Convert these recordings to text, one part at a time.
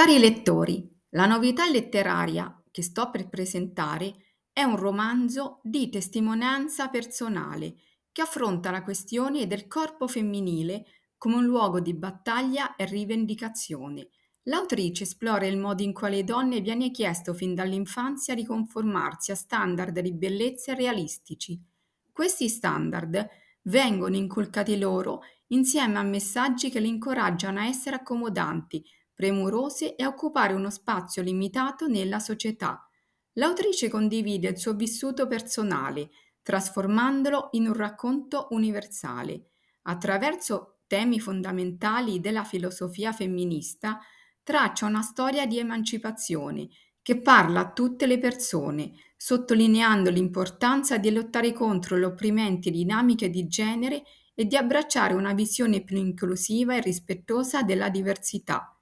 Cari lettori, la novità letteraria che sto per presentare è un romanzo di testimonianza personale che affronta la questione del corpo femminile come un luogo di battaglia e rivendicazione. L'autrice esplora il modo in cui alle donne viene chiesto fin dall'infanzia di conformarsi a standard di bellezza realistici. Questi standard vengono inculcati loro insieme a messaggi che le incoraggiano a essere accomodanti, premurose e occupare uno spazio limitato nella società. L'autrice condivide il suo vissuto personale, trasformandolo in un racconto universale. Attraverso temi fondamentali della filosofia femminista, traccia una storia di emancipazione che parla a tutte le persone, sottolineando l'importanza di lottare contro le opprimenti dinamiche di genere e di abbracciare una visione più inclusiva e rispettosa della diversità.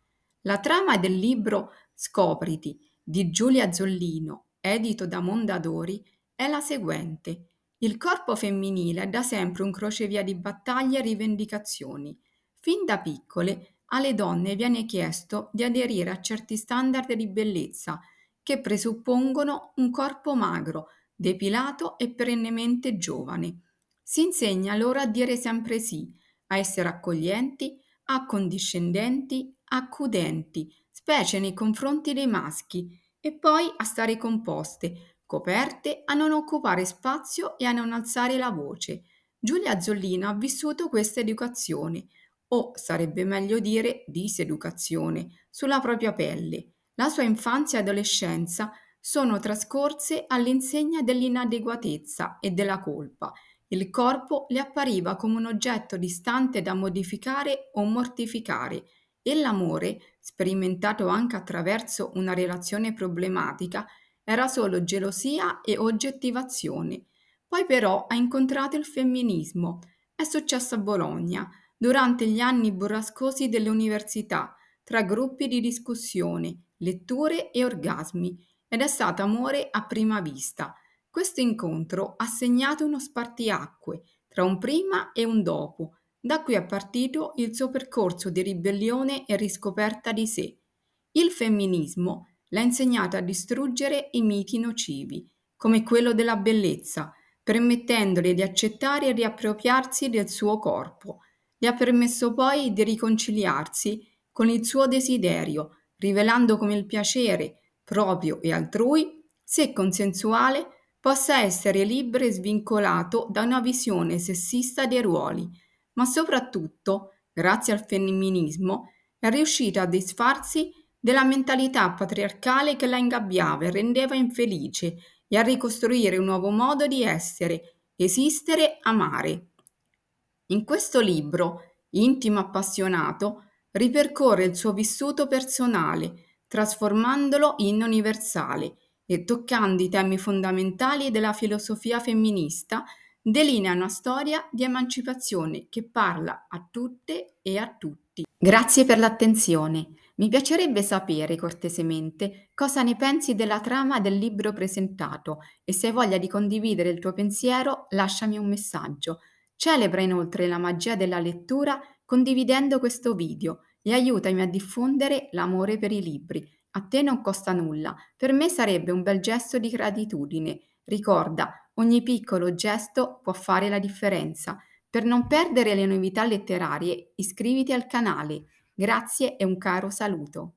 La trama del libro "Scopriti" di Giulia Zollino, edito da Mondadori, è la seguente. Il corpo femminile è da sempre un crocevia di battaglie e rivendicazioni. Fin da piccole alle donne viene chiesto di aderire a certi standard di bellezza che presuppongono un corpo magro, depilato e perennemente giovane. Si insegna loro a dire sempre sì, a essere accoglienti, accondiscendenti, accudenti, specie nei confronti dei maschi, e poi a stare composte, coperte, a non occupare spazio e a non alzare la voce. Giulia Zollino ha vissuto questa educazione, o sarebbe meglio dire diseducazione, sulla propria pelle. La sua infanzia e adolescenza sono trascorse all'insegna dell'inadeguatezza e della colpa. Il corpo le appariva come un oggetto distante da modificare o mortificare, e l'amore, sperimentato anche attraverso una relazione problematica, era solo gelosia e oggettivazione. Poi però ha incontrato il femminismo. È successo a Bologna, durante gli anni burrascosi dell'università, tra gruppi di discussione, letture e orgasmi, ed è stato amore a prima vista. Questo incontro ha segnato uno spartiacque tra un prima e un dopo, da qui è partito il suo percorso di ribellione e riscoperta di sé. Il femminismo l'ha insegnato a distruggere i miti nocivi, come quello della bellezza, permettendole di accettare e riappropriarsi del suo corpo. Le ha permesso poi di riconciliarsi con il suo desiderio, rivelando come il piacere, proprio e altrui, se consensuale, possa essere libero e svincolato da una visione sessista dei ruoli ma soprattutto, grazie al femminismo, è riuscita a disfarsi della mentalità patriarcale che la ingabbiava e rendeva infelice e a ricostruire un nuovo modo di essere, esistere, amare. In questo libro, intimo appassionato, ripercorre il suo vissuto personale, trasformandolo in universale e toccando i temi fondamentali della filosofia femminista delinea una storia di emancipazione che parla a tutte e a tutti. Grazie per l'attenzione. Mi piacerebbe sapere cortesemente cosa ne pensi della trama del libro presentato e se hai voglia di condividere il tuo pensiero lasciami un messaggio. Celebra inoltre la magia della lettura condividendo questo video e aiutami a diffondere l'amore per i libri. A te non costa nulla, per me sarebbe un bel gesto di gratitudine. Ricorda, ogni piccolo gesto può fare la differenza. Per non perdere le novità letterarie, iscriviti al canale. Grazie e un caro saluto.